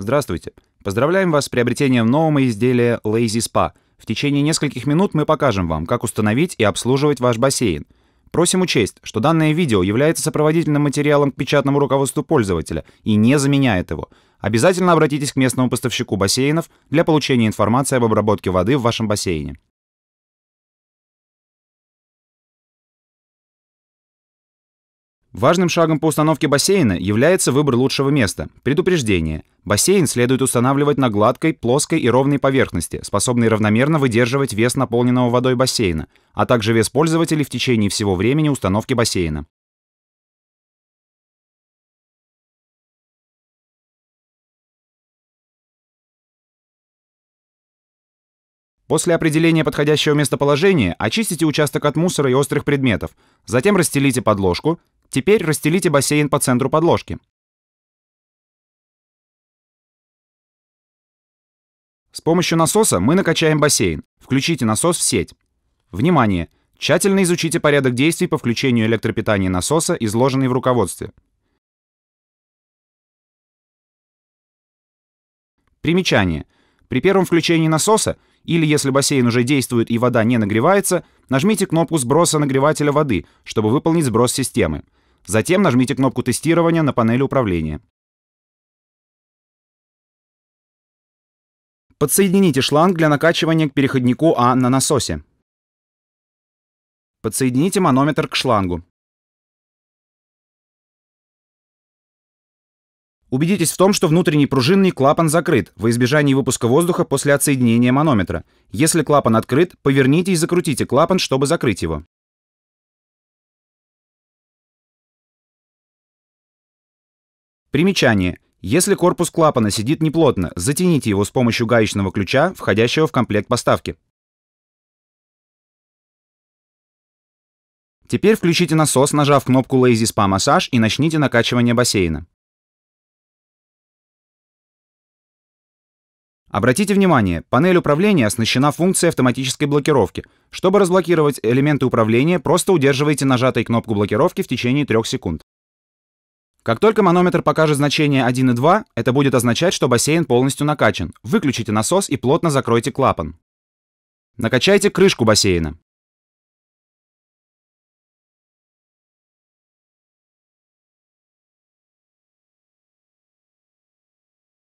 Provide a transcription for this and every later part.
Здравствуйте. Поздравляем вас с приобретением нового изделия Lazy Spa. В течение нескольких минут мы покажем вам, как установить и обслуживать ваш бассейн. Просим учесть, что данное видео является сопроводительным материалом к печатному руководству пользователя и не заменяет его. Обязательно обратитесь к местному поставщику бассейнов для получения информации об обработке воды в вашем бассейне. Важным шагом по установке бассейна является выбор лучшего места. Предупреждение. Бассейн следует устанавливать на гладкой, плоской и ровной поверхности, способной равномерно выдерживать вес наполненного водой бассейна, а также вес пользователей в течение всего времени установки бассейна. После определения подходящего местоположения очистите участок от мусора и острых предметов, затем расстелите подложку, Теперь расстелите бассейн по центру подложки. С помощью насоса мы накачаем бассейн. Включите насос в сеть. Внимание! Тщательно изучите порядок действий по включению электропитания насоса, изложенный в руководстве. Примечание. При первом включении насоса, или если бассейн уже действует и вода не нагревается, нажмите кнопку сброса нагревателя воды, чтобы выполнить сброс системы. Затем нажмите кнопку тестирования на панели управления. Подсоедините шланг для накачивания к переходнику А на насосе. Подсоедините манометр к шлангу. Убедитесь в том, что внутренний пружинный клапан закрыт во избежании выпуска воздуха после отсоединения манометра. Если клапан открыт, поверните и закрутите клапан, чтобы закрыть его. Примечание. Если корпус клапана сидит неплотно, затяните его с помощью гаечного ключа, входящего в комплект поставки. Теперь включите насос, нажав кнопку Lazy Spa Massage и начните накачивание бассейна. Обратите внимание, панель управления оснащена функцией автоматической блокировки. Чтобы разблокировать элементы управления, просто удерживайте нажатой кнопку блокировки в течение 3 секунд. Как только манометр покажет значение 1,2, это будет означать, что бассейн полностью накачан. Выключите насос и плотно закройте клапан. Накачайте крышку бассейна.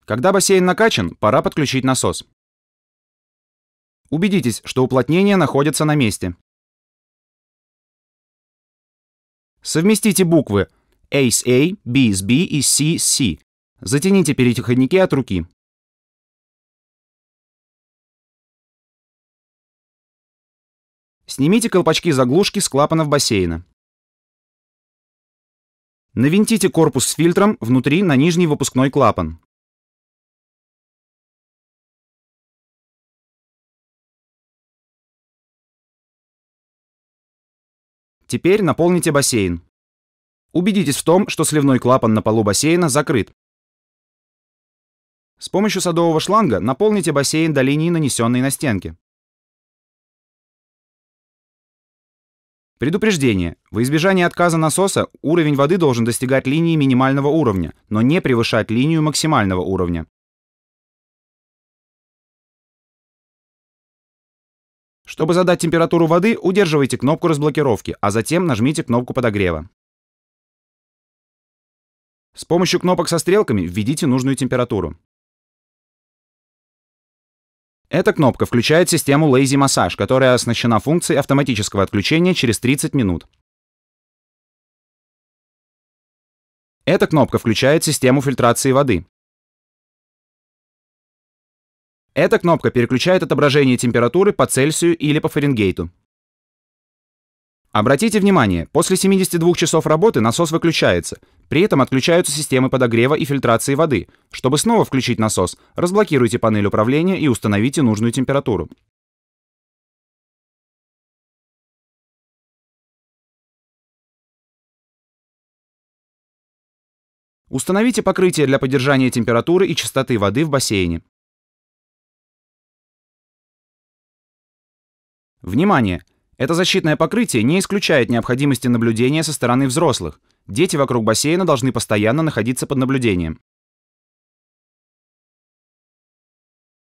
Когда бассейн накачан, пора подключить насос. Убедитесь, что уплотнение находится на месте. Совместите буквы Ace A, B с B и C с C. Затяните переходники от руки. Снимите колпачки-заглушки с клапанов бассейна. Навинтите корпус с фильтром внутри на нижний выпускной клапан. Теперь наполните бассейн. Убедитесь в том, что сливной клапан на полу бассейна закрыт. С помощью садового шланга наполните бассейн до линии, нанесенной на стенки. Предупреждение. Во избежание отказа насоса уровень воды должен достигать линии минимального уровня, но не превышать линию максимального уровня. Чтобы задать температуру воды, удерживайте кнопку разблокировки, а затем нажмите кнопку подогрева. С помощью кнопок со стрелками введите нужную температуру. Эта кнопка включает систему Lazy Massage, которая оснащена функцией автоматического отключения через 30 минут. Эта кнопка включает систему фильтрации воды. Эта кнопка переключает отображение температуры по Цельсию или по Фаренгейту. Обратите внимание, после 72 часов работы насос выключается. При этом отключаются системы подогрева и фильтрации воды. Чтобы снова включить насос, разблокируйте панель управления и установите нужную температуру. Установите покрытие для поддержания температуры и частоты воды в бассейне. Внимание! Это защитное покрытие не исключает необходимости наблюдения со стороны взрослых. Дети вокруг бассейна должны постоянно находиться под наблюдением.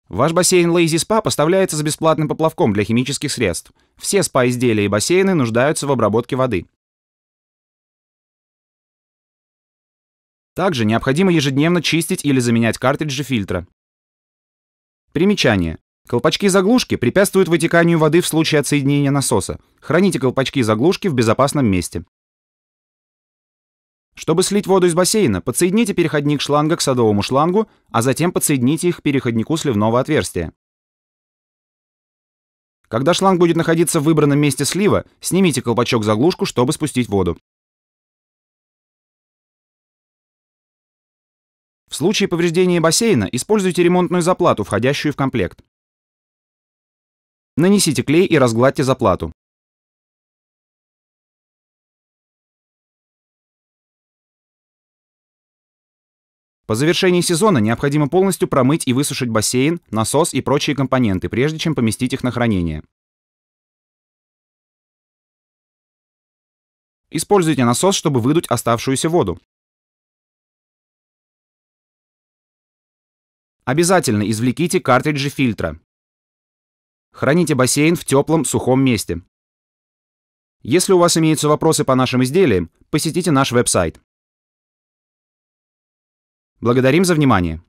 Ваш бассейн Lazy Spa поставляется с бесплатным поплавком для химических средств. Все спа-изделия и бассейны нуждаются в обработке воды. Также необходимо ежедневно чистить или заменять картриджи фильтра. Примечание. Колпачки-заглушки препятствуют вытеканию воды в случае отсоединения насоса. Храните колпачки-заглушки в безопасном месте. Чтобы слить воду из бассейна, подсоедините переходник шланга к садовому шлангу, а затем подсоедините их к переходнику сливного отверстия. Когда шланг будет находиться в выбранном месте слива, снимите колпачок-заглушку, чтобы спустить воду. В случае повреждения бассейна используйте ремонтную заплату, входящую в комплект. Нанесите клей и разгладьте заплату. По завершении сезона необходимо полностью промыть и высушить бассейн, насос и прочие компоненты, прежде чем поместить их на хранение. Используйте насос, чтобы выдуть оставшуюся воду. Обязательно извлеките картриджи фильтра. Храните бассейн в теплом, сухом месте. Если у вас имеются вопросы по нашим изделиям, посетите наш веб-сайт. Благодарим за внимание!